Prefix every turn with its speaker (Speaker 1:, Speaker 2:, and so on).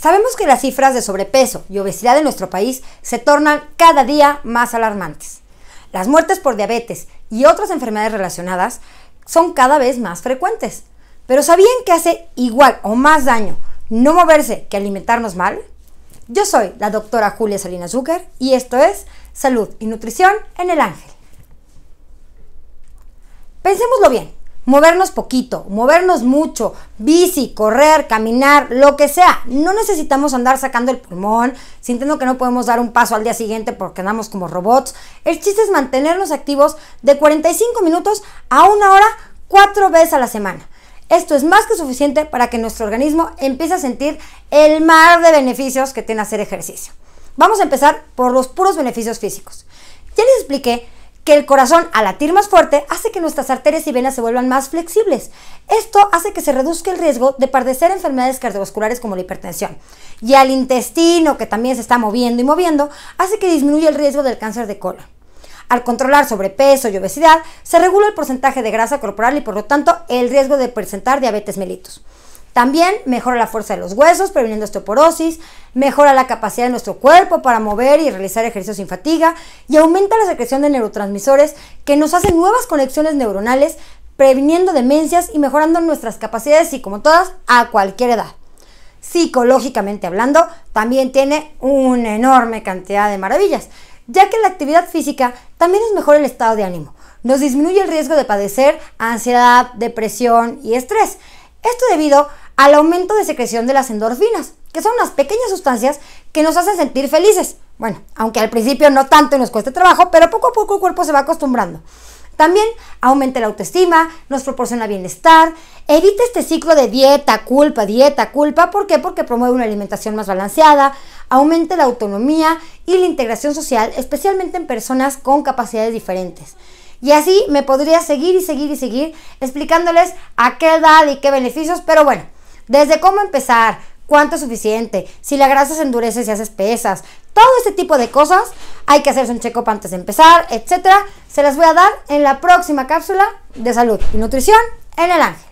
Speaker 1: Sabemos que las cifras de sobrepeso y obesidad en nuestro país se tornan cada día más alarmantes. Las muertes por diabetes y otras enfermedades relacionadas son cada vez más frecuentes. Pero ¿sabían que hace igual o más daño no moverse que alimentarnos mal? Yo soy la doctora Julia Salinas Zucker y esto es Salud y Nutrición en el Ángel. Pensémoslo bien, movernos poquito, movernos mucho, bici, correr, caminar, lo que sea. No necesitamos andar sacando el pulmón, sintiendo que no podemos dar un paso al día siguiente porque andamos como robots. El chiste es mantenernos activos de 45 minutos a una hora cuatro veces a la semana. Esto es más que suficiente para que nuestro organismo empiece a sentir el mar de beneficios que tiene hacer ejercicio. Vamos a empezar por los puros beneficios físicos. Ya les expliqué que el corazón al latir más fuerte hace que nuestras arterias y venas se vuelvan más flexibles. Esto hace que se reduzca el riesgo de padecer enfermedades cardiovasculares como la hipertensión. Y al intestino, que también se está moviendo y moviendo, hace que disminuya el riesgo del cáncer de colon. Al controlar sobrepeso y obesidad, se regula el porcentaje de grasa corporal y por lo tanto el riesgo de presentar diabetes mellitus. También mejora la fuerza de los huesos, previniendo osteoporosis, mejora la capacidad de nuestro cuerpo para mover y realizar ejercicios sin fatiga y aumenta la secreción de neurotransmisores que nos hacen nuevas conexiones neuronales, previniendo demencias y mejorando nuestras capacidades y como todas a cualquier edad. Psicológicamente hablando, también tiene una enorme cantidad de maravillas, ya que la actividad física también es mejor el estado de ánimo. Nos disminuye el riesgo de padecer ansiedad, depresión y estrés. Esto debido a al aumento de secreción de las endorfinas, que son unas pequeñas sustancias que nos hacen sentir felices. Bueno, aunque al principio no tanto nos cueste trabajo, pero poco a poco el cuerpo se va acostumbrando. También aumenta la autoestima, nos proporciona bienestar, evita este ciclo de dieta, culpa, dieta, culpa. ¿Por qué? Porque promueve una alimentación más balanceada, aumenta la autonomía y la integración social, especialmente en personas con capacidades diferentes. Y así me podría seguir y seguir y seguir explicándoles a qué edad y qué beneficios, pero bueno, desde cómo empezar, cuánto es suficiente, si la grasa se endurece, si hace espesas, todo este tipo de cosas. Hay que hacerse un check-up antes de empezar, etc. Se las voy a dar en la próxima cápsula de salud y nutrición en el ángel.